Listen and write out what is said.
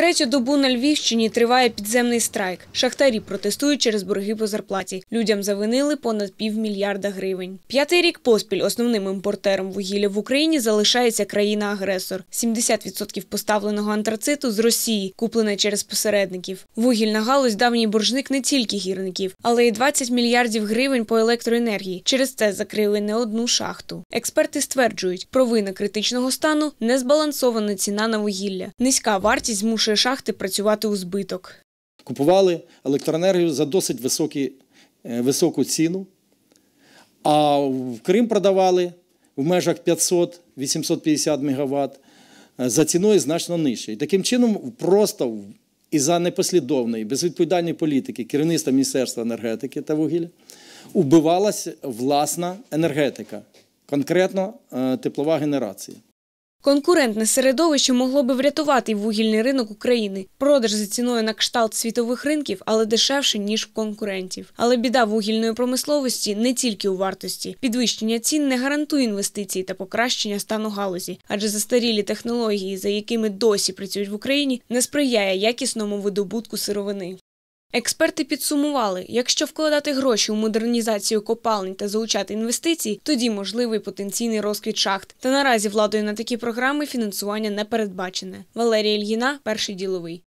Третю добу на Львівщині триває підземний страйк. Шахтарі протестують через борги по зарплаті. Людям завинили понад півмільярда гривень. П'ятий рік поспіль основним імпортером вугілля в Україні залишається країна-агресор. 70% поставленого антрациту з Росії, куплене через посередників. Вугільна галузь давній боржник не тільки гірників, але й 20 мільярдів гривень по електроенергії. Через це закрили не одну шахту. Експерти стверджують, провина критичного стану незбалансована ціна на вугілля. Низька вартість змушує змушує шахти працювати у збиток. Купували електроенергію за досить високі, е, високу ціну, а в Крим продавали в межах 500-850 МВт е, за ціною значно нижче. І таким чином просто і за непослідовної, безвідповідальної політики керівництва Міністерства енергетики та вугілля вбивалася власна енергетика, конкретно е, теплова генерація. Конкурентне середовище могло би врятувати вугільний ринок України. Продаж за ціною на кшталт світових ринків, але дешевше ніж в конкурентів. Але біда вугільної промисловості не тільки у вартості. Підвищення цін не гарантує інвестиції та покращення стану галузі, адже застарілі технології, за якими досі працюють в Україні, не сприяє якісному видобутку сировини. Експерти підсумували, якщо вкладати гроші у модернізацію копалень та залучати інвестиції, тоді можливий потенційний розквіт шахт. Та наразі владою на такі програми фінансування не передбачене. Валерія Ільїна, перший діловий.